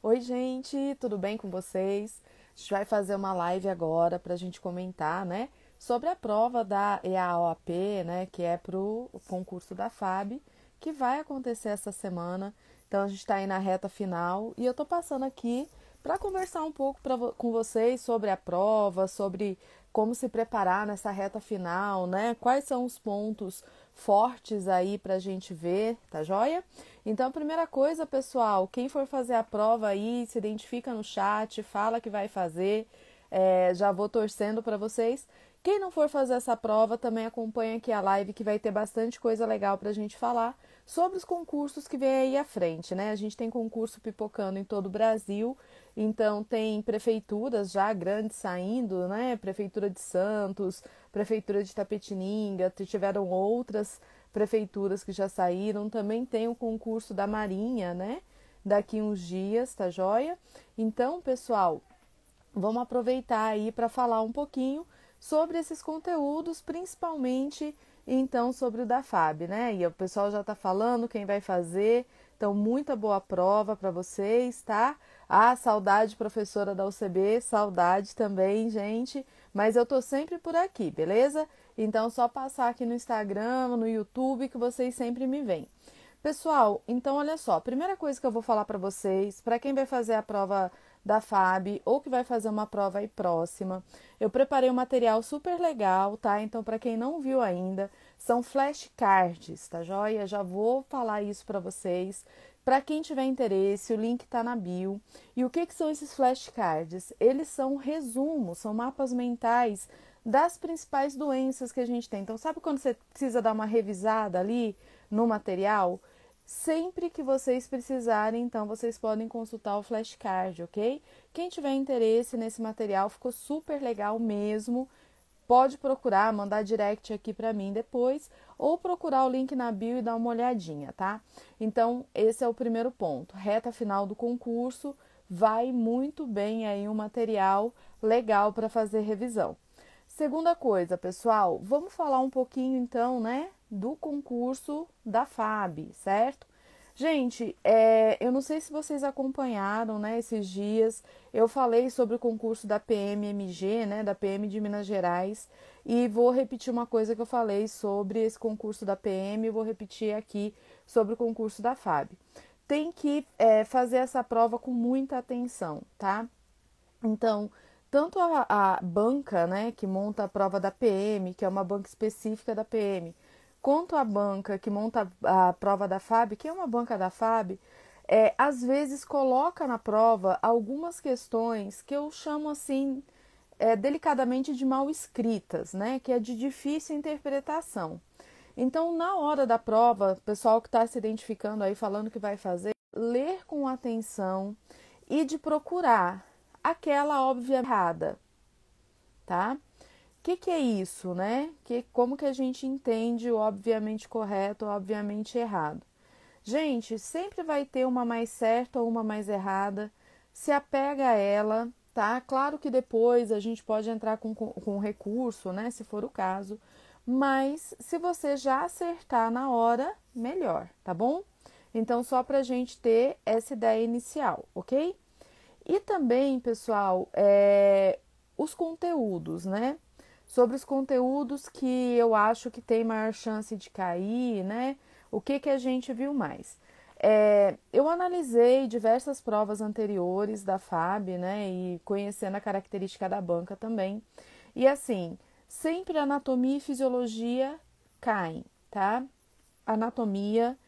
Oi, gente, tudo bem com vocês? A gente vai fazer uma live agora para a gente comentar, né, sobre a prova da EAOAP, né, que é para o concurso da FAB, que vai acontecer essa semana. Então, a gente está aí na reta final e eu estou passando aqui para conversar um pouco pra, com vocês sobre a prova, sobre como se preparar nessa reta final, né, quais são os pontos fortes aí pra gente ver, tá joia? Então, a primeira coisa, pessoal, quem for fazer a prova aí, se identifica no chat, fala que vai fazer. É, já vou torcendo para vocês. Quem não for fazer essa prova, também acompanha aqui a live que vai ter bastante coisa legal para a gente falar sobre os concursos que vem aí à frente, né? A gente tem concurso pipocando em todo o Brasil, então tem prefeituras já grandes saindo, né? Prefeitura de Santos, Prefeitura de Tapetininga, tiveram outras prefeituras que já saíram, também tem o concurso da Marinha, né? Daqui uns dias, tá joia? Então, pessoal, vamos aproveitar aí para falar um pouquinho sobre esses conteúdos, principalmente então sobre o da FAB, né? E o pessoal já está falando quem vai fazer. Então, muita boa prova para vocês, tá? Ah, saudade professora da UCB, saudade também, gente. Mas eu tô sempre por aqui, beleza? Então, só passar aqui no Instagram, no YouTube, que vocês sempre me veem. Pessoal, então olha só, primeira coisa que eu vou falar para vocês, para quem vai fazer a prova da FAB ou que vai fazer uma prova aí próxima. Eu preparei um material super legal, tá? Então, para quem não viu ainda, são flashcards, tá joia? Já vou falar isso para vocês. Para quem tiver interesse, o link está na bio. E o que, que são esses flashcards? Eles são resumos, são mapas mentais das principais doenças que a gente tem. Então, sabe quando você precisa dar uma revisada ali no material? Sempre que vocês precisarem, então, vocês podem consultar o flashcard, ok? Quem tiver interesse nesse material, ficou super legal mesmo. Pode procurar, mandar direct aqui para mim depois, ou procurar o link na bio e dar uma olhadinha, tá? Então, esse é o primeiro ponto. Reta final do concurso, vai muito bem aí um material legal para fazer revisão. Segunda coisa, pessoal, vamos falar um pouquinho então, né, do concurso da FAB, certo? Gente, é, eu não sei se vocês acompanharam, né, esses dias, eu falei sobre o concurso da PMMG, né, da PM de Minas Gerais, e vou repetir uma coisa que eu falei sobre esse concurso da PM, vou repetir aqui sobre o concurso da FAB. Tem que é, fazer essa prova com muita atenção, tá? Então, tanto a, a banca, né, que monta a prova da PM, que é uma banca específica da PM, Quanto à banca que monta a prova da FAB, que é uma banca da FAB, é, às vezes coloca na prova algumas questões que eu chamo assim é, delicadamente de mal escritas, né? Que é de difícil interpretação. Então, na hora da prova, pessoal que está se identificando aí, falando que vai fazer, ler com atenção e de procurar aquela óbvia errada, tá? que, que é isso, né? Que, como que a gente entende o obviamente correto, o obviamente errado? Gente, sempre vai ter uma mais certa ou uma mais errada. Se apega a ela, tá? Claro que depois a gente pode entrar com, com, com recurso, né? Se for o caso. Mas se você já acertar na hora, melhor, tá bom? Então, só para a gente ter essa ideia inicial, ok? E também, pessoal, é, os conteúdos, né? sobre os conteúdos que eu acho que tem maior chance de cair, né? O que, que a gente viu mais? É, eu analisei diversas provas anteriores da FAB, né? E conhecendo a característica da banca também. E assim, sempre anatomia e fisiologia caem, tá? Anatomia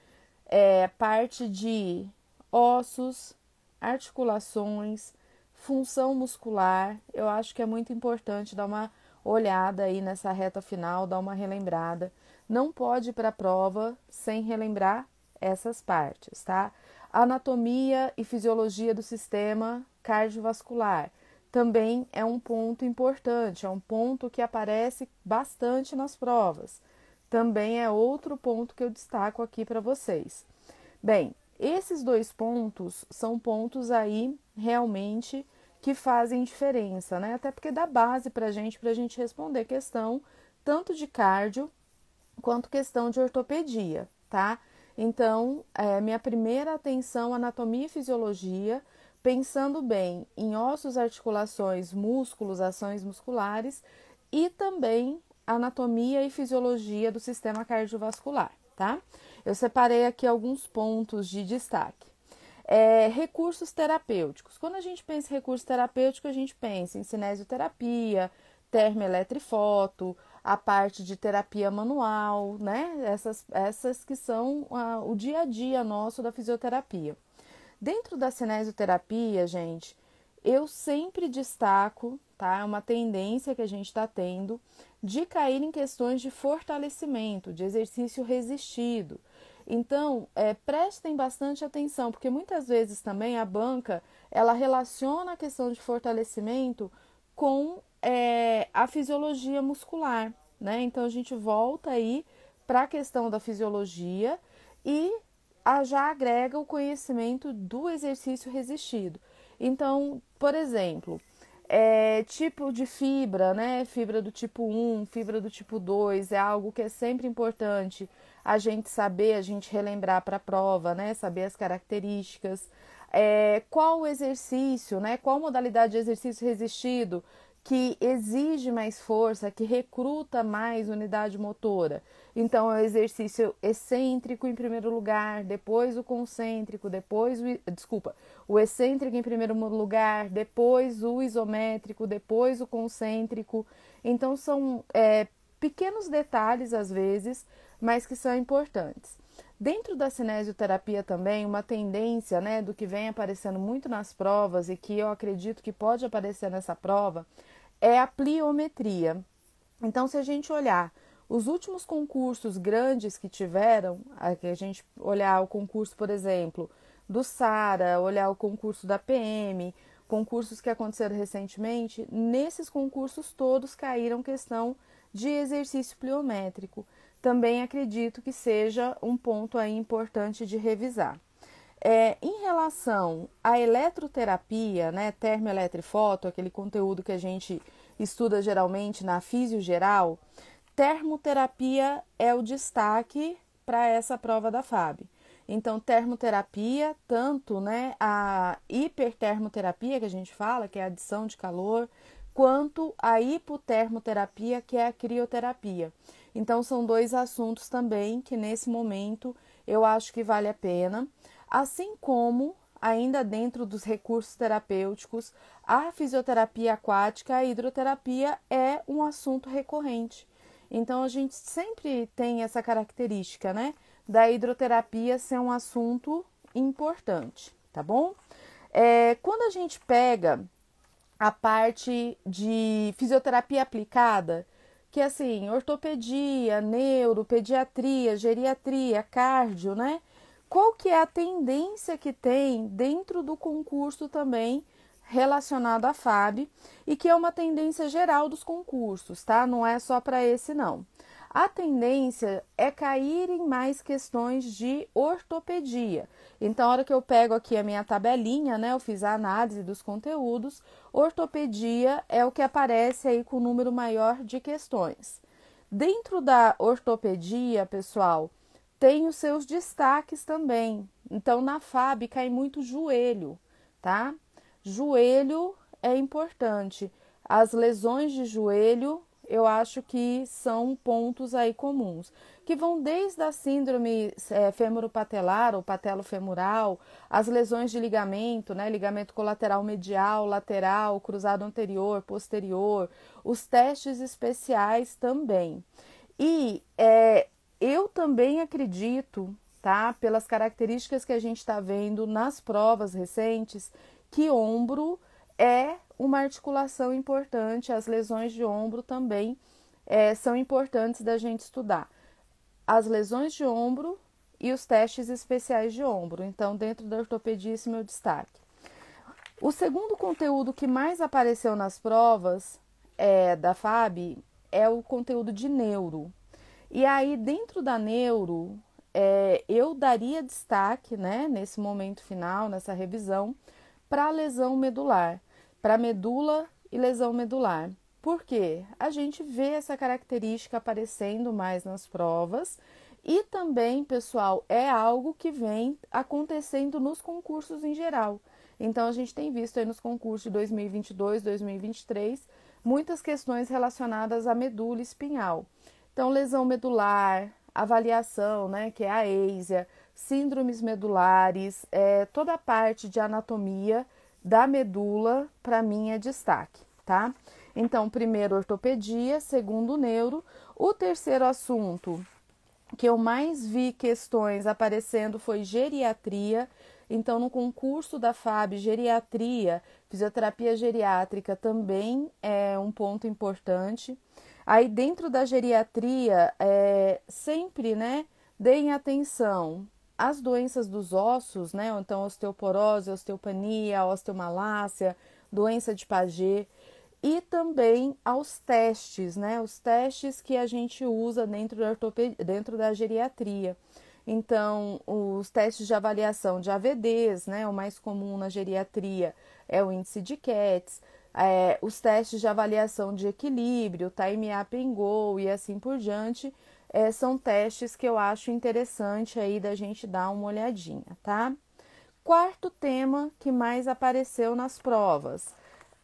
é parte de ossos, articulações, função muscular. Eu acho que é muito importante dar uma olhada aí nessa reta final, dá uma relembrada. Não pode ir para a prova sem relembrar essas partes, tá? Anatomia e fisiologia do sistema cardiovascular também é um ponto importante, é um ponto que aparece bastante nas provas. Também é outro ponto que eu destaco aqui para vocês. Bem, esses dois pontos são pontos aí realmente que fazem diferença, né? Até porque dá base para a gente, para a gente responder questão tanto de cardio quanto questão de ortopedia, tá? Então, é, minha primeira atenção, anatomia e fisiologia, pensando bem em ossos, articulações, músculos, ações musculares e também anatomia e fisiologia do sistema cardiovascular, tá? Eu separei aqui alguns pontos de destaque. É, recursos terapêuticos. Quando a gente pensa em recurso terapêutico, a gente pensa em cinesioterapia, termoeletrifoto, a parte de terapia manual, né? Essas, essas que são ah, o dia a dia nosso da fisioterapia. Dentro da cinesioterapia, gente, eu sempre destaco, tá? É uma tendência que a gente está tendo de cair em questões de fortalecimento, de exercício resistido. Então, é, prestem bastante atenção, porque muitas vezes também a banca ela relaciona a questão de fortalecimento com é, a fisiologia muscular, né? Então a gente volta aí para a questão da fisiologia e a, já agrega o conhecimento do exercício resistido. Então, por exemplo, é, tipo de fibra, né? Fibra do tipo 1, fibra do tipo 2, é algo que é sempre importante a gente saber, a gente relembrar para a prova, né? Saber as características. É, qual o exercício, né? Qual modalidade de exercício resistido que exige mais força, que recruta mais unidade motora. Então, é o exercício excêntrico em primeiro lugar, depois o concêntrico, depois o. Desculpa, o excêntrico em primeiro lugar, depois o isométrico, depois o concêntrico. Então, são é, pequenos detalhes às vezes, mas que são importantes. Dentro da cinesioterapia também, uma tendência né, do que vem aparecendo muito nas provas e que eu acredito que pode aparecer nessa prova é a pliometria. Então, se a gente olhar os últimos concursos grandes que tiveram, a gente olhar o concurso, por exemplo, do SARA, olhar o concurso da PM, concursos que aconteceram recentemente, nesses concursos todos caíram questão de exercício pliométrico também acredito que seja um ponto aí importante de revisar. É, em relação à eletroterapia, né, termoeletrifoto, aquele conteúdo que a gente estuda geralmente na físio geral, termoterapia é o destaque para essa prova da FAB. Então, termoterapia, tanto né, a hipertermoterapia que a gente fala, que é a adição de calor, quanto a hipotermoterapia, que é a crioterapia. Então, são dois assuntos também que nesse momento eu acho que vale a pena. Assim como, ainda dentro dos recursos terapêuticos, a fisioterapia aquática, a hidroterapia é um assunto recorrente. Então, a gente sempre tem essa característica, né? Da hidroterapia ser um assunto importante, tá bom? É, quando a gente pega a parte de fisioterapia aplicada, que assim, ortopedia, neuro, pediatria, geriatria, cardio, né? Qual que é a tendência que tem dentro do concurso também relacionado à FAB e que é uma tendência geral dos concursos, tá? Não é só para esse não. A tendência é cair em mais questões de ortopedia, então, a hora que eu pego aqui a minha tabelinha, né, eu fiz a análise dos conteúdos, ortopedia é o que aparece aí com o número maior de questões. Dentro da ortopedia, pessoal, tem os seus destaques também. Então, na FAB cai muito joelho, tá? Joelho é importante. As lesões de joelho eu acho que são pontos aí comuns, que vão desde a síndrome é, fêmoro-patelar ou patelofemoral, as lesões de ligamento, né, ligamento colateral medial, lateral, cruzado anterior, posterior, os testes especiais também. E é, eu também acredito, tá, pelas características que a gente está vendo nas provas recentes, que ombro é uma articulação importante, as lesões de ombro também é, são importantes da gente estudar. As lesões de ombro e os testes especiais de ombro. Então, dentro da ortopedia, esse é meu destaque. O segundo conteúdo que mais apareceu nas provas é, da FAB é o conteúdo de neuro. E aí, dentro da neuro, é, eu daria destaque, né, nesse momento final, nessa revisão, para a lesão medular para medula e lesão medular. Por quê? A gente vê essa característica aparecendo mais nas provas e também, pessoal, é algo que vem acontecendo nos concursos em geral. Então, a gente tem visto aí nos concursos de 2022, 2023, muitas questões relacionadas à medula espinhal. Então, lesão medular, avaliação, né, que é a EISIA, síndromes medulares, é, toda a parte de anatomia da medula, para mim, é destaque, tá? Então, primeiro, ortopedia, segundo, neuro. O terceiro assunto que eu mais vi questões aparecendo foi geriatria. Então, no concurso da FAB, geriatria, fisioterapia geriátrica também é um ponto importante. Aí, dentro da geriatria, é, sempre, né, deem atenção as doenças dos ossos, né? Então, osteoporose, osteopenia, osteomalácia, doença de Paget e também aos testes, né? Os testes que a gente usa dentro da, ortopedia, dentro da geriatria. Então, os testes de avaliação de AVDs, né? O mais comum na geriatria é o índice de CATS, é, os testes de avaliação de equilíbrio, time up and go e assim por diante é, são testes que eu acho interessante aí da gente dar uma olhadinha, tá? Quarto tema que mais apareceu nas provas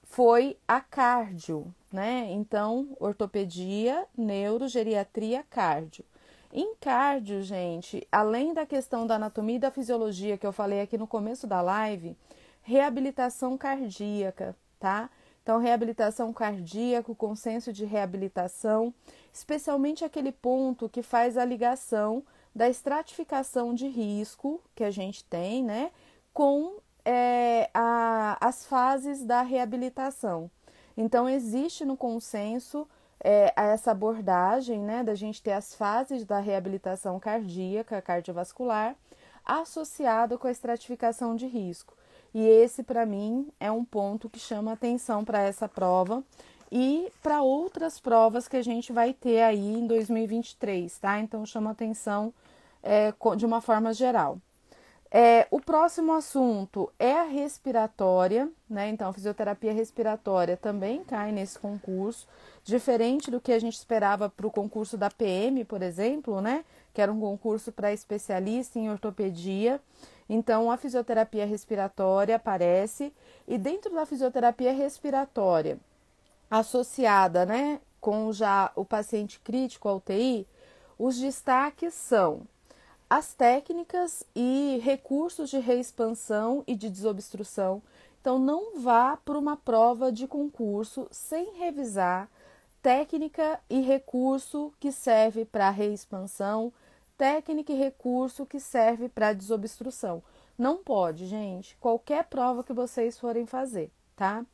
foi a cardio, né? Então, ortopedia, neuro, geriatria, cardio. Em cardio, gente, além da questão da anatomia e da fisiologia que eu falei aqui no começo da live, reabilitação cardíaca, tá? Então, reabilitação cardíaca, consenso de reabilitação, especialmente aquele ponto que faz a ligação da estratificação de risco que a gente tem, né, com é, a, as fases da reabilitação. Então, existe no consenso é, essa abordagem, né, da gente ter as fases da reabilitação cardíaca, cardiovascular, associado com a estratificação de risco. E esse, para mim, é um ponto que chama atenção para essa prova e para outras provas que a gente vai ter aí em 2023, tá? Então, chama atenção é, de uma forma geral. É, o próximo assunto é a respiratória, né? Então, a fisioterapia respiratória também cai nesse concurso, diferente do que a gente esperava para o concurso da PM, por exemplo, né? que era um concurso para especialista em ortopedia. Então, a fisioterapia respiratória aparece, e dentro da fisioterapia respiratória, associada né, com já o paciente crítico, ao TI, os destaques são as técnicas e recursos de reexpansão e de desobstrução. Então, não vá para uma prova de concurso sem revisar técnica e recurso que serve para reexpansão técnica e recurso que serve para desobstrução. Não pode, gente, qualquer prova que vocês forem fazer, tá?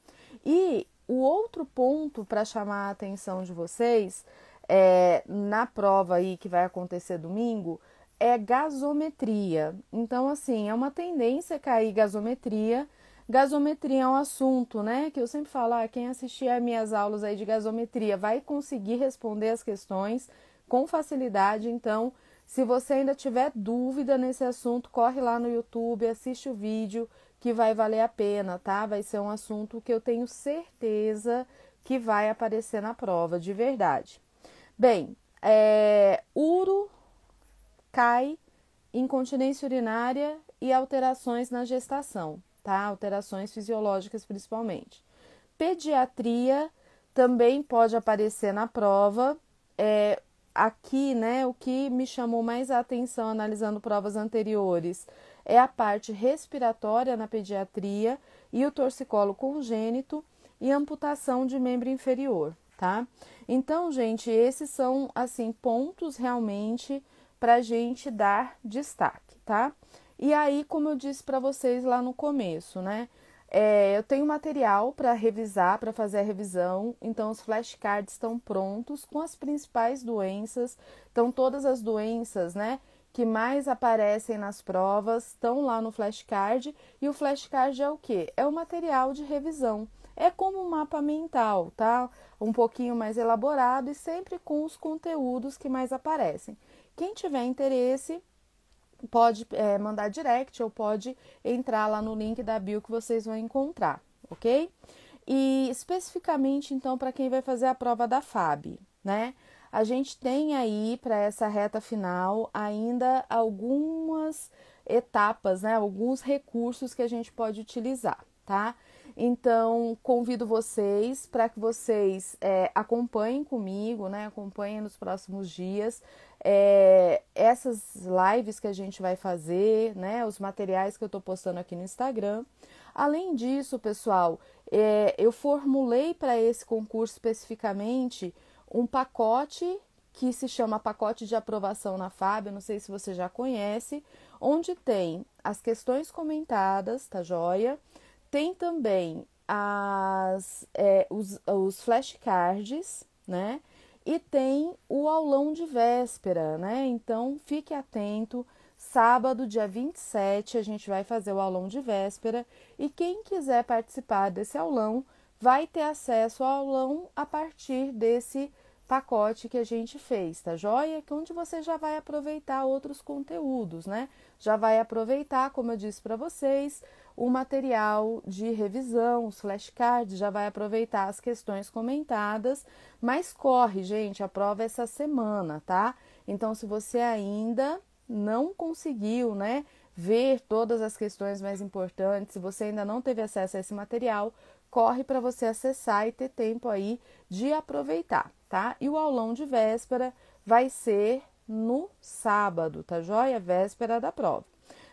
E o outro ponto para chamar a atenção de vocês é, na prova aí que vai acontecer domingo é gasometria. Então, assim, é uma tendência cair gasometria. Gasometria é um assunto, né? Que eu sempre falo, ah, quem assistir a minhas aulas aí de gasometria vai conseguir responder as questões com facilidade. Então, se você ainda tiver dúvida nesse assunto, corre lá no YouTube, assiste o vídeo que vai valer a pena, tá? Vai ser um assunto que eu tenho certeza que vai aparecer na prova, de verdade. Bem, é, uro cai incontinência urinária e alterações na gestação, tá? Alterações fisiológicas principalmente. Pediatria também pode aparecer na prova. É, aqui, né, o que me chamou mais a atenção analisando provas anteriores é a parte respiratória na pediatria e o torcicolo congênito e amputação de membro inferior, tá? Então, gente, esses são assim pontos realmente para gente dar destaque, tá? E aí, como eu disse para vocês lá no começo, né? É, eu tenho material para revisar, para fazer a revisão, então os flashcards estão prontos com as principais doenças, então todas as doenças, né? que mais aparecem nas provas estão lá no flashcard e o flashcard é o que? É o material de revisão. É como um mapa mental, tá? Um pouquinho mais elaborado e sempre com os conteúdos que mais aparecem. Quem tiver interesse, pode é, mandar direct ou pode entrar lá no link da bio que vocês vão encontrar, ok? E especificamente então para quem vai fazer a prova da FAB, né? A gente tem aí para essa reta final ainda algumas etapas, né? Alguns recursos que a gente pode utilizar, tá? Então, convido vocês para que vocês é, acompanhem comigo, né? Acompanhem nos próximos dias é, essas lives que a gente vai fazer, né? Os materiais que eu estou postando aqui no Instagram. Além disso, pessoal, é, eu formulei para esse concurso especificamente um pacote que se chama pacote de aprovação na FAB, não sei se você já conhece, onde tem as questões comentadas, tá joia? Tem também as, é, os, os flashcards, né? e tem o aulão de véspera, né? Então fique atento. Sábado, dia 27, a gente vai fazer o aulão de véspera e quem quiser participar desse aulão vai ter acesso ao aulão a partir desse pacote que a gente fez, tá joia? Que é onde você já vai aproveitar outros conteúdos, né? Já vai aproveitar, como eu disse para vocês, o material de revisão, os flashcards, já vai aproveitar as questões comentadas, mas corre, gente, a prova é essa semana, tá? Então, se você ainda não conseguiu, né, ver todas as questões mais importantes, se você ainda não teve acesso a esse material, corre para você acessar e ter tempo aí de aproveitar, tá? E o aulão de véspera vai ser no sábado, tá joia? Véspera da prova.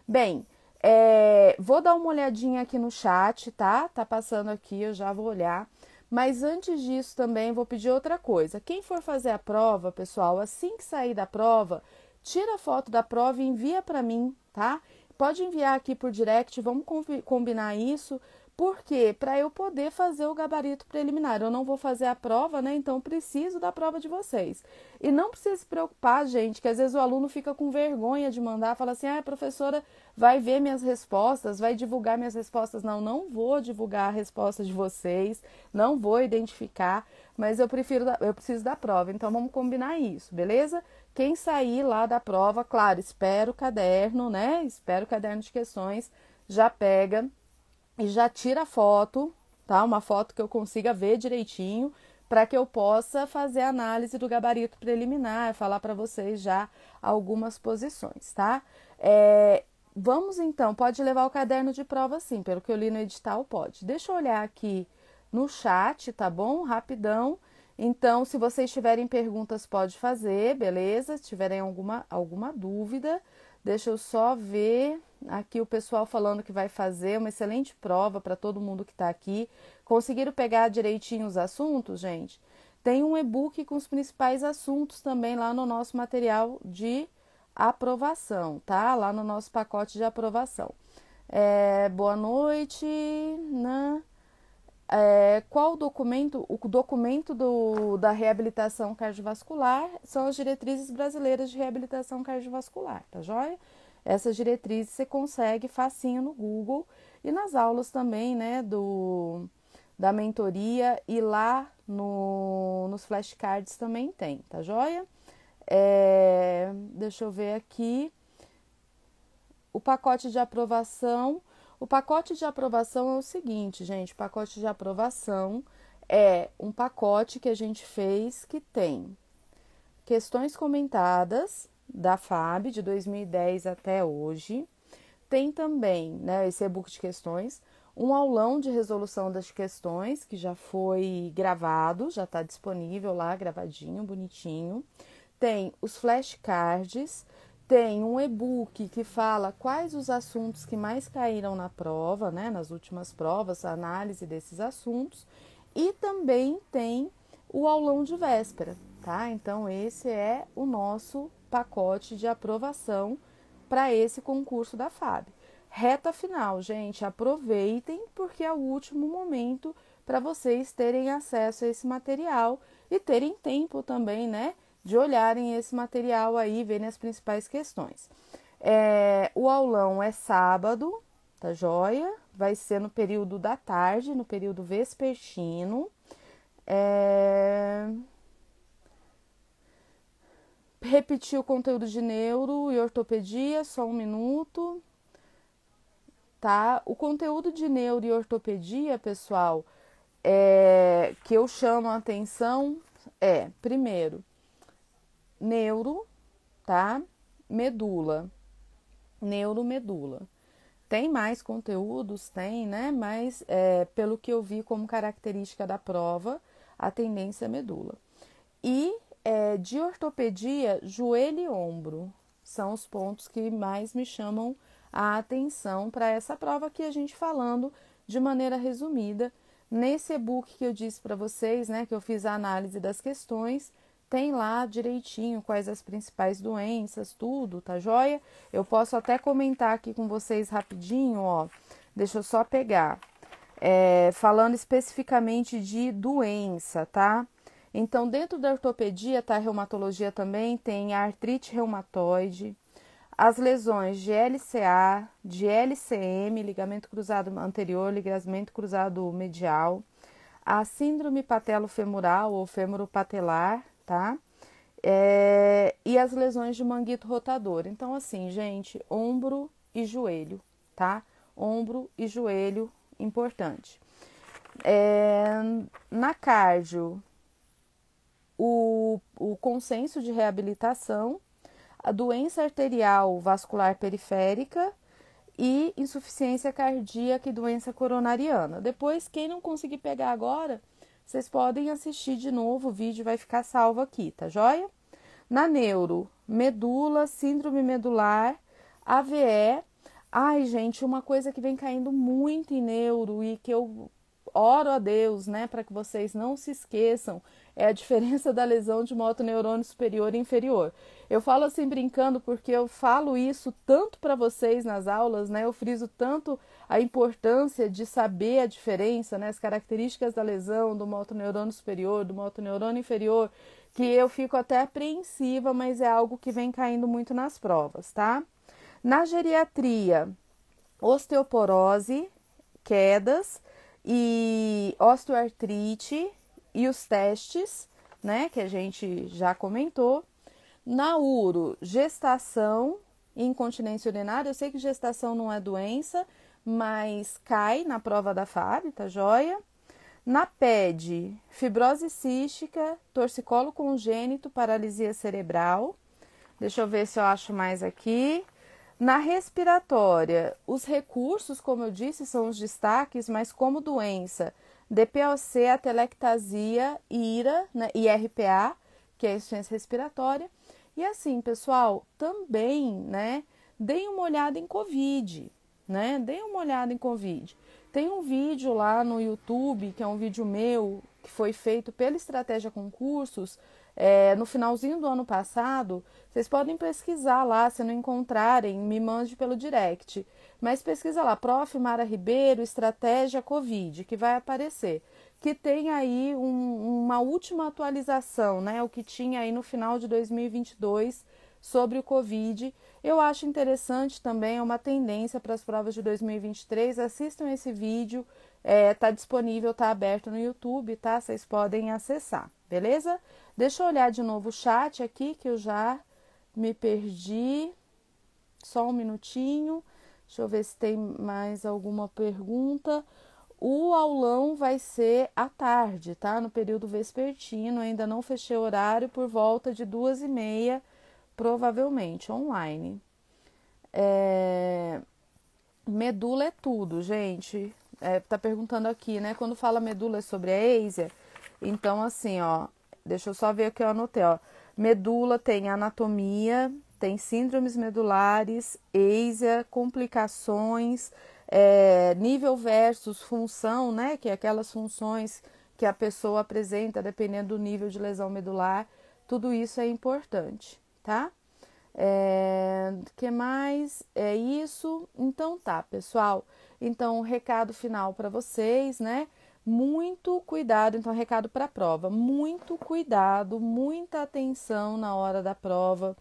Bem, é, vou dar uma olhadinha aqui no chat, tá? Tá passando aqui, eu já vou olhar. Mas antes disso também vou pedir outra coisa. Quem for fazer a prova, pessoal, assim que sair da prova, tira a foto da prova e envia para mim, tá? Pode enviar aqui por direct, vamos combinar isso porque para eu poder fazer o gabarito preliminar, eu não vou fazer a prova, né? Então preciso da prova de vocês. E não precisa se preocupar, gente, que às vezes o aluno fica com vergonha de mandar, fala assim: "Ah, a professora vai ver minhas respostas, vai divulgar minhas respostas". Não, não vou divulgar a resposta de vocês, não vou identificar, mas eu prefiro eu preciso da prova. Então vamos combinar isso, beleza? Quem sair lá da prova, claro, espero o caderno, né? Espero o caderno de questões, já pega e já tira a foto, tá? Uma foto que eu consiga ver direitinho para que eu possa fazer a análise do gabarito preliminar, falar para vocês já algumas posições, tá? É, vamos então, pode levar o caderno de prova sim, pelo que eu li no edital, pode. Deixa eu olhar aqui no chat, tá bom? Rapidão. Então, se vocês tiverem perguntas, pode fazer, beleza? Se tiverem alguma, alguma dúvida, Deixa eu só ver aqui o pessoal falando que vai fazer uma excelente prova para todo mundo que está aqui. Conseguiram pegar direitinho os assuntos, gente? Tem um e-book com os principais assuntos também lá no nosso material de aprovação, tá? Lá no nosso pacote de aprovação. É, boa noite, né? É, qual o documento? O documento do, da reabilitação cardiovascular são as diretrizes brasileiras de reabilitação cardiovascular, tá joia? Essas diretrizes você consegue facinho no Google e nas aulas também, né, do, da mentoria e lá no, nos flashcards também tem, tá joia? É, deixa eu ver aqui. O pacote de aprovação o pacote de aprovação é o seguinte, gente: o pacote de aprovação é um pacote que a gente fez que tem questões comentadas da FAB de 2010 até hoje. Tem também, né, esse e-book de questões, um aulão de resolução das questões que já foi gravado, já está disponível lá, gravadinho, bonitinho. Tem os flashcards tem um e-book que fala quais os assuntos que mais caíram na prova, né, nas últimas provas, a análise desses assuntos, e também tem o aulão de véspera, tá? Então esse é o nosso pacote de aprovação para esse concurso da FAB. Reta final, gente, aproveitem porque é o último momento para vocês terem acesso a esse material e terem tempo também, né? de olharem esse material aí, verem as principais questões. É, o aulão é sábado, tá joia? Vai ser no período da tarde, no período vespertino. É... Repetir o conteúdo de neuro e ortopedia, só um minuto. Tá? O conteúdo de neuro e ortopedia, pessoal, é... que eu chamo a atenção é, primeiro, neuro, tá? Medula. Neuromedula. Tem mais conteúdos? Tem, né? Mas é, pelo que eu vi como característica da prova, a tendência é medula. E é, de ortopedia, joelho e ombro são os pontos que mais me chamam a atenção para essa prova que a gente falando de maneira resumida nesse e-book que eu disse para vocês, né, que eu fiz a análise das questões, tem lá direitinho quais as principais doenças, tudo, tá joia? Eu posso até comentar aqui com vocês rapidinho, ó. Deixa eu só pegar. É, falando especificamente de doença, tá? Então, dentro da ortopedia, tá? A reumatologia também tem a artrite reumatoide, as lesões de LCA, de LCM, ligamento cruzado anterior, ligamento cruzado medial, a síndrome patelofemoral ou fêmuropatelar. patelar, tá? É, e as lesões de manguito rotador. Então, assim, gente, ombro e joelho, tá? Ombro e joelho, importante. É, na cardio, o, o consenso de reabilitação, a doença arterial vascular periférica e insuficiência cardíaca e doença coronariana. Depois, quem não conseguir pegar agora, vocês podem assistir de novo, o vídeo vai ficar salvo aqui, tá joia? Na neuro, medula, síndrome medular, AVE. Ai, gente, uma coisa que vem caindo muito em neuro e que eu oro a Deus, né, para que vocês não se esqueçam, é a diferença da lesão de motoneurônio superior e inferior. Eu falo assim brincando porque eu falo isso tanto para vocês nas aulas, né? Eu friso tanto a importância de saber a diferença, né, as características da lesão do motoneurônio superior, do motoneurônio inferior, que eu fico até apreensiva, mas é algo que vem caindo muito nas provas, tá? Na geriatria, osteoporose, quedas e osteoartrite e os testes, né, que a gente já comentou. Na uro, gestação, incontinência urinária, eu sei que gestação não é doença, mas cai na prova da FAB, tá joia? Na PED, fibrose cística, torcicolo congênito, paralisia cerebral. Deixa eu ver se eu acho mais aqui. Na respiratória, os recursos, como eu disse, são os destaques, mas como doença, DPOC, atelectasia, IRA né, IRPA, que é a insuficiência respiratória. E assim, pessoal, também, né, deem uma olhada em COVID, né? Dê uma olhada em Covid. Tem um vídeo lá no YouTube, que é um vídeo meu, que foi feito pela Estratégia Concursos, é, no finalzinho do ano passado. Vocês podem pesquisar lá, se não encontrarem, me mande pelo direct. Mas pesquisa lá, Prof. Mara Ribeiro, Estratégia Covid, que vai aparecer. Que tem aí um, uma última atualização, né? O que tinha aí no final de 2022 sobre o Covid eu acho interessante também, é uma tendência para as provas de 2023. Assistam esse vídeo, está é, tá disponível, está aberto no YouTube, tá? Vocês podem acessar, beleza? Deixa eu olhar de novo o chat aqui que eu já me perdi. Só um minutinho. Deixa eu ver se tem mais alguma pergunta. O aulão vai ser à tarde, tá? No período vespertino, ainda não fechei o horário, por volta de duas e meia provavelmente online. É... Medula é tudo, gente. É, tá perguntando aqui, né? Quando fala medula é sobre a Asia, então assim, ó, deixa eu só ver o que eu anotei, ó. Medula tem anatomia, tem síndromes medulares, Asia, complicações, é, nível versus função, né? Que é aquelas funções que a pessoa apresenta dependendo do nível de lesão medular, tudo isso é importante tá? É, que mais? É isso. Então tá, pessoal. Então, um recado final para vocês, né? Muito cuidado, então recado para a prova. Muito cuidado, muita atenção na hora da prova.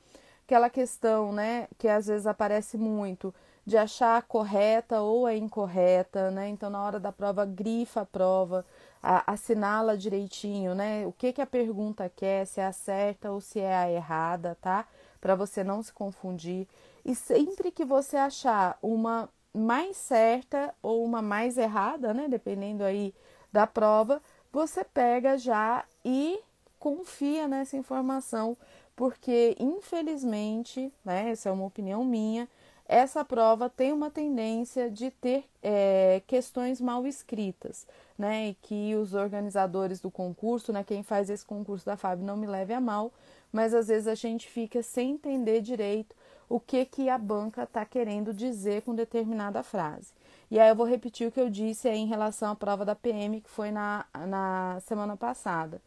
Aquela questão, né, que às vezes aparece muito de achar a correta ou a incorreta, né? Então, na hora da prova, grifa a prova, a, assinala direitinho, né? O que, que a pergunta quer, se é a certa ou se é a errada, tá? Para você não se confundir. E sempre que você achar uma mais certa ou uma mais errada, né? Dependendo aí da prova, você pega já e confia nessa informação, porque infelizmente, né? Essa é uma opinião minha essa prova tem uma tendência de ter é, questões mal escritas, né? E que os organizadores do concurso, né? Quem faz esse concurso da FAB não me leve a mal, mas às vezes a gente fica sem entender direito o que que a banca está querendo dizer com determinada frase. E aí eu vou repetir o que eu disse em relação à prova da PM que foi na, na semana passada.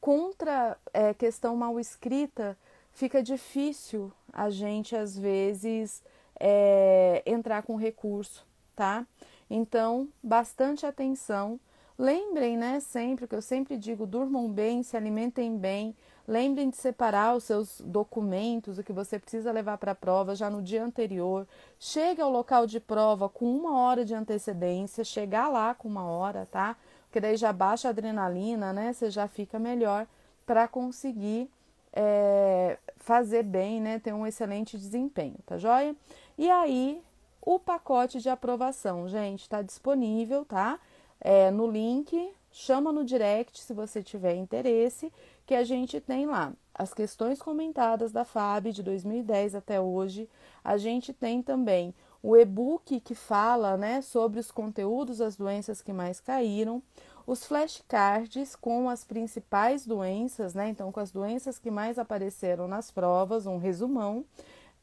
Contra é, questão mal escrita, fica difícil a gente às vezes é, entrar com recurso, tá? Então, bastante atenção. Lembrem, né, sempre, que eu sempre digo, durmam bem, se alimentem bem, lembrem de separar os seus documentos, o que você precisa levar para a prova já no dia anterior. Chegue ao local de prova com uma hora de antecedência, chegar lá com uma hora, tá? Porque daí já baixa a adrenalina, né? Você já fica melhor para conseguir é, fazer bem, né, ter um excelente desempenho, tá joia? E aí, o pacote de aprovação, gente, está disponível, tá? É, no link, chama no direct se você tiver interesse, que a gente tem lá as questões comentadas da FAB de 2010 até hoje. A gente tem também o e-book que fala né, sobre os conteúdos, as doenças que mais caíram, os flashcards com as principais doenças, né? Então, com as doenças que mais apareceram nas provas, um resumão.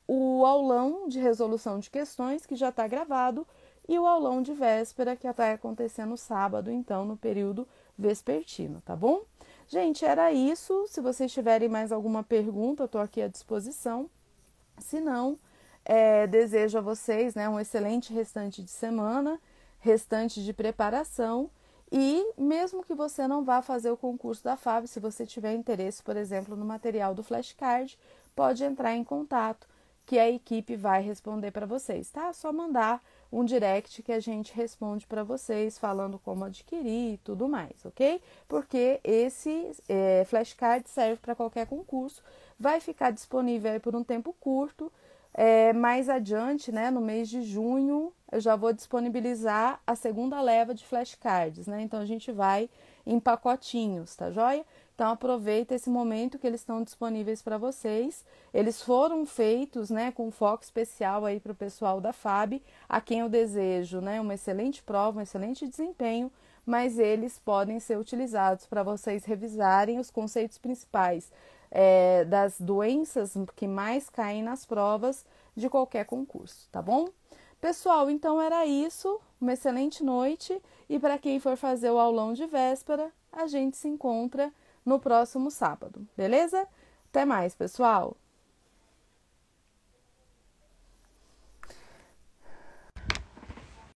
O aulão de resolução de questões, que já está gravado, e o aulão de véspera, que está acontecendo sábado, então, no período vespertino, tá bom? Gente, era isso. Se vocês tiverem mais alguma pergunta, eu estou aqui à disposição. Se não, é, desejo a vocês né, um excelente restante de semana, restante de preparação e mesmo que você não vá fazer o concurso da FAB, se você tiver interesse, por exemplo, no material do flashcard, pode entrar em contato que a equipe vai responder para vocês, tá? Só mandar um direct que a gente responde para vocês falando como adquirir e tudo mais, ok? Porque esse é, flashcard serve para qualquer concurso, vai ficar disponível por um tempo curto, é, mais adiante, né, no mês de junho, eu já vou disponibilizar a segunda leva de flashcards, né? Então a gente vai em pacotinhos, tá joia? Então aproveita esse momento que eles estão disponíveis para vocês. Eles foram feitos, né, com foco especial aí para o pessoal da FAB, a quem eu desejo, né, uma excelente prova, um excelente desempenho, mas eles podem ser utilizados para vocês revisarem os conceitos principais é, das doenças que mais caem nas provas de qualquer concurso, tá bom? Pessoal, então era isso. Uma excelente noite e para quem for fazer o aulão de véspera, a gente se encontra no próximo sábado, beleza? Até mais, pessoal!